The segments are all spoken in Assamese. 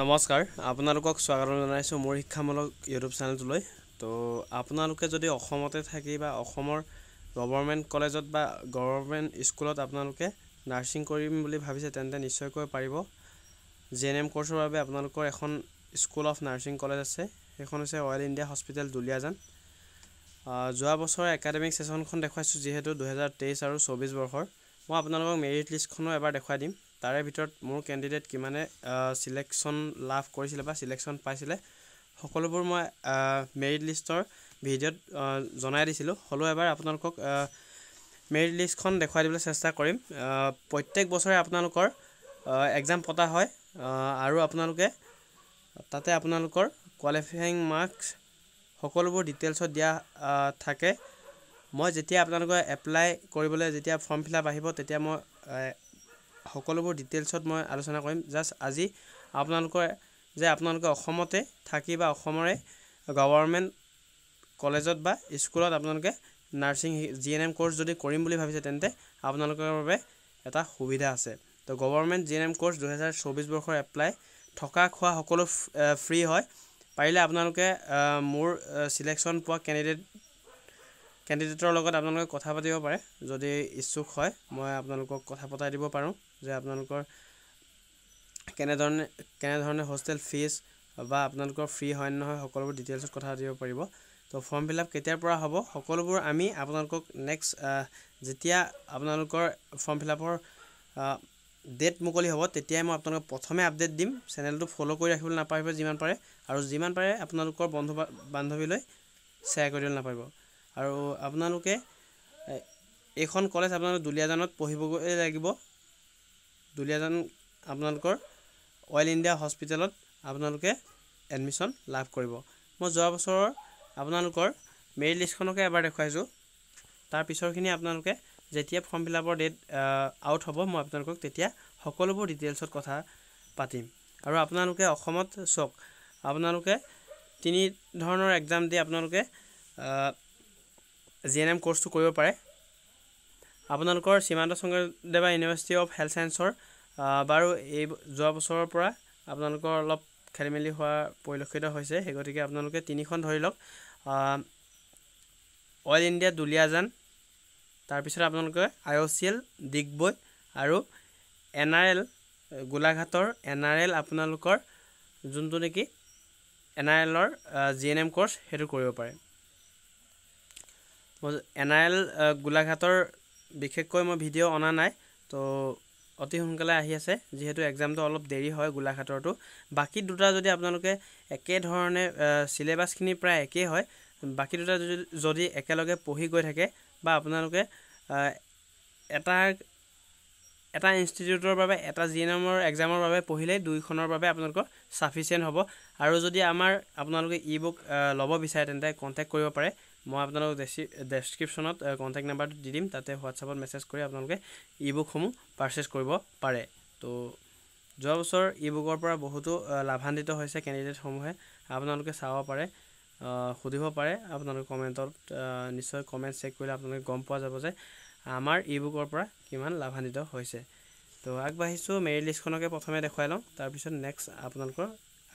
নমস্কাৰ আপোনালোকক স্বাগতম জনাইছোঁ মোৰ শিক্ষামূলক ইউটিউব চেনেলটোলৈ তো আপোনালোকে যদি অসমতে থাকি বা অসমৰ গভৰ্ণমেণ্ট কলেজত বা গভৰ্ণমেণ্ট স্কুলত আপোনালোকে নাৰ্ছিং কৰিম বুলি ভাবিছে তেন্তে নিশ্চয়কৈ পাৰিব জে এন এম কোৰ্চৰ বাবে আপোনালোকৰ এখন স্কুল অফ নাৰ্ছিং কলেজ আছে সেইখন হৈছে অইল ইণ্ডিয়া হস্পিটেল দুলীয়াজান যোৱা বছৰ একাডেমিক ছেশ্যনখন দেখুৱাইছোঁ যিহেতু দুহেজাৰ তেইছ আৰু চৌবিছ বৰ্ষৰ মই আপোনালোকক মেৰিট লিষ্টখনো এবাৰ দেখুৱাই দিম তাৰে ভিতৰত মোৰ কেণ্ডিডেট কিমানে চিলেকশ্যন লাভ কৰিছিলে বা ছিলেকশ্যন পাইছিলে সকলোবোৰ মই মেৰিট লিষ্টৰ ভিডিঅ'ত জনাই দিছিলোঁ হ'লেও এবাৰ আপোনালোকক মেৰিট লিষ্টখন দেখুৱাই দিবলৈ চেষ্টা কৰিম প্ৰত্যেক বছৰে আপোনালোকৰ এক্সাম পতা হয় আৰু আপোনালোকে তাতে আপোনালোকৰ কোৱালিফাইং মাৰ্কছ সকলোবোৰ ডিটেইলছত দিয়া থাকে মই যেতিয়া আপোনালোকে এপ্লাই কৰিবলৈ যেতিয়া ফৰ্ম ফিলআপ আহিব তেতিয়া মই সকলোবোৰ ডিটেইলছত মই আলোচনা কৰিম জাষ্ট আজি আপোনালোকৰ যে আপোনালোকে অসমতে থাকি বা অসমৰে গভৰ্ণমেণ্ট কলেজত বা স্কুলত আপোনালোকে nursing G N M course যদি কৰিম বুলি ভাবিছে তেন্তে আপোনালোকৰ বাবে এটা সুবিধা আছে তো government G N M course দুহেজাৰ চৌবিছ বৰ্ষৰ এপ্লাই থকা খোৱা সকলো ফ্ৰী হয় পাৰিলে আপোনালোকে মোৰ চিলেকশ্যন পোৱা কেণ্ডিডেট কেণ্ডিডেটৰ লগত আপোনালোকে কথা পাতিব পাৰে যদি ইচ্ছুক হয় মই আপোনালোকক কথা পতাই দিব পাৰোঁ যে আপোনালোকৰ কেনেধৰণে কেনেধৰণে হোষ্টেল ফিজ বা আপোনালোকৰ ফ্ৰী হয় নহয় সকলোবোৰ ডিটেইলছত কথা পাতিব পাৰিব তো ফৰ্ম ফিল আপ কেতিয়াৰ পৰা হ'ব সকলোবোৰ আমি আপোনালোকক নেক্সট যেতিয়া আপোনালোকৰ ফৰ্ম ফিল ডেট মুকলি হ'ব তেতিয়াই মই আপোনালোকক প্ৰথমে আপডেট দিম চেনেলটো ফ'ল' কৰি ৰাখিবলৈ নাপাহৰিব যিমান পাৰে আৰু যিমান পাৰে আপোনালোকৰ বন্ধু বান্ধৱীলৈ শ্বেয়াৰ কৰিবলৈ নাপাহৰিব আৰু আপোনালোকে এইখন কলেজ আপোনালোকে দুলীয়াজানত পঢ়িবগৈ লাগিব দুলীয়াজান আপোনালোকৰ অইল ইণ্ডিয়া হস্পিটেলত আপোনালোকে এডমিশ্যন লাভ কৰিব মই যোৱা বছৰৰ আপোনালোকৰ মেৰিট লিষ্টখনকে এবাৰ দেখুৱাইছোঁ তাৰ পিছৰখিনি আপোনালোকে যেতিয়া ফৰ্ম ফিলাপৰ ডেট আউট হ'ব মই আপোনালোকক তেতিয়া সকলোবোৰ ডিটেইলছত কথা পাতিম আৰু আপোনালোকে অসমত চাওক আপোনালোকে তিনি ধৰণৰ এক্সাম দি আপোনালোকে জি এন এম কোৰ্সটো কৰিব পাৰে আপোনালোকৰ সীমান্ত শংকৰদেৱা ইউনিভাৰ্চিটি অফ হেলথ ছায়েন্সৰ বাৰু এই যোৱা বছৰৰ পৰা আপোনালোকৰ অলপ খেলি হোৱা পৰিলক্ষিত হৈছে সেই গতিকে আপোনালোকে তিনিখন ধৰি লওক অইল ইণ্ডিয়া দুলিয়াজান তাৰপিছত আপোনালোকে I O' C L Digboi আৰু এন আৰ এল গোলাঘাটৰ এন আৰ এল আপোনালোকৰ যোনটো নেকি এন আৰ এলৰ জি এন এম কোৰ্চ সেইটো কৰিব পাৰে এন আৰ এল গোলাঘাটৰ বিশেষকৈ মই ভিডিঅ' অনা নাই তো অতি সোনকালে আহি আছে যিহেতু এক্সামটো অলপ দেৰি হয় গোলাঘাটৰটো বাকী দুটা যদি আপোনালোকে একেধৰণে চিলেবাছখিনি প্ৰায় একেই হয় বাকী দুটা যদি যদি একেলগে পঢ়ি গৈ থাকে বা আপোনালোকে এটা এটা ইনষ্টিটিউটৰ বাবে এটা জি এন এমৰ এক্সামৰ বাবে পঢ়িলে দুইখনৰ বাবে আপোনালোকৰ ছাফিচিয়েণ্ট হ'ব আৰু যদি আমাৰ আপোনালোকে ই বুক ল'ব বিচাৰে তেন্তে কণ্টেক্ট কৰিব পাৰে মই আপোনালোকক ডেছক্ৰিপশ্যনত কণ্টেক্ট নাম্বাৰটো দি দিম তাতে হোৱাটছআপত মেছেজ কৰি আপোনালোকে ই বুকসমূহ পাৰ্চেছ কৰিব পাৰে তো যোৱা বছৰ ই বুকৰ পৰা বহুতো লাভান্বিত হৈছে কেণ্ডিডেটসমূহে আপোনালোকে চাব পাৰে সুধিব পাৰে আপোনালোকে কমেণ্টত নিশ্চয় কমেণ্ট চেক কৰিলে আপোনালোকে গম পোৱা যাব যে আমাৰ ই বুকৰ পৰা কিমান লাভান্বিত হৈছে তো আগবাঢ়িছোঁ মেৰিট লিষ্টখনকে প্ৰথমে দেখুৱাই লওঁ তাৰপিছত নেক্সট আপোনালোকৰ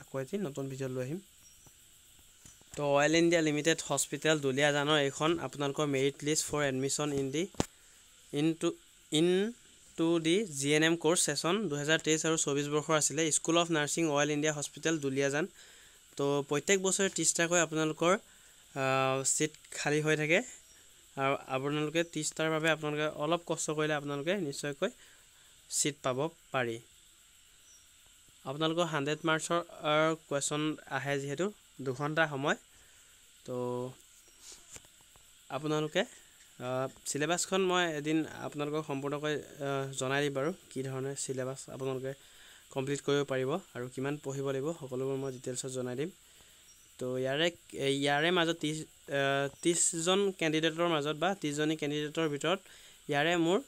আকৌ এটি নতুন ভিডিঅ' লৈ আহিম তো অইল ইণ্ডিয়া লিমিটেড হস্পিটেল দুলীয়াজানৰ এইখন আপোনালোকৰ merit list for admission in the into into the G N M course session দুহেজাৰ তেইছ আৰু চৌবিছ বৰ্ষৰ আছিলে school of nursing oil India hospital Duliajan তো প্ৰত্যেক বছৰে ত্ৰিছটাকৈ আপোনালোকৰ ছিট খালী হৈ থাকে আৰু আপোনালোকে টিষ্টাৰ বাবে আপোনালোকে অলপ কষ্ট কৰিলে আপোনালোকে নিশ্চয়কৈ চিট পাব পাৰি আপোনালোকৰ হাণ্ড্ৰেড মাৰ্কছৰ কুৱেশ্যন আহে যিহেতু দুঘণ্টা সময় তো আপোনালোকে চিলেবাছখন মই এদিন আপোনালোকক সম্পূৰ্ণকৈ জনাই দিম বাৰু কি ধৰণে চিলেবাছ আপোনালোকে কমপ্লিট কৰিব পাৰিব আৰু কিমান পঢ়িব লাগিব সকলোবোৰ মই ডিটেইলছত জনাই দিম তো ইয়াৰে ইয়াৰে মাজত টি ত্ৰিছজন কেণ্ডিডেটৰ মাজত বা ত্ৰিছজনী কেণ্ডিডেটৰ ভিতৰত ইয়াৰে মোৰ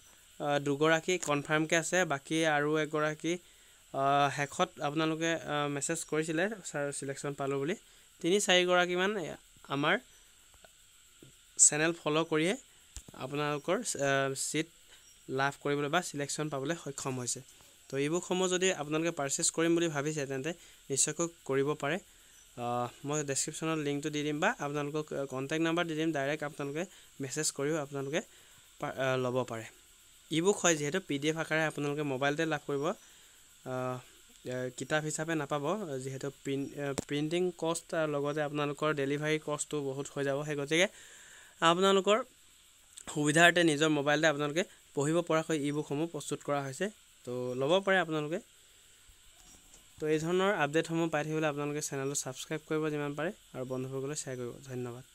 দুগৰাকী কনফাৰ্মকৈ আছে বাকী আৰু এগৰাকী শেষত আপোনালোকে মেছেজ কৰিছিলে ছাৰ ছিলেকশ্যন পালোঁ বুলি তিনি চাৰিগৰাকীমান আমাৰ চেনেল ফ'ল' কৰিয়ে আপোনালোকৰ ছিট লাভ কৰিবলৈ বা ছিলেকশ্যন পাবলৈ সক্ষম হৈছে তো ই বুকসমূহ যদি আপোনালোকে পাৰ্চেছ কৰিম বুলি ভাবিছে তেন্তে নিশ্চয়কৈ কৰিব পাৰে মই ডেছক্ৰিপশ্যনত লিংকটো দি দিম বা আপোনালোকক কণ্টেক্ট নাম্বাৰ দি দিম ডাইৰেক্ট আপোনালোকে মেছেজ কৰিও আপোনালোকে ল'ব পাৰে ই বুক হয় যিহেতু পি ডি এফ আকাৰে আপোনালোকে মোবাইলতে লাভ কৰিব কিতাপ হিচাপে নাপাব যিহেতু প্ৰিণ্ট প্ৰিণ্টিং কষ্ট আৰু লগতে আপোনালোকৰ ডেলিভাৰী কষ্টটো বহুত হৈ যাব সেই গতিকে আপোনালোকৰ সুবিধাৰ্থে নিজৰ মোবাইলতে আপোনালোকে পঢ়িব পৰাকৈ ই বুকসমূহ প্ৰস্তুত কৰা হৈছে ত' ল'ব পাৰে আপোনালোকে তো এই ধরনের আপডেটসমূহ পাই থাকলে আপনাদের চ্যানেলটা সাবস্ক্রাইব করব যান পারে আর বন্ধুবর্গলে শেয়ার করব ধন্যবাদ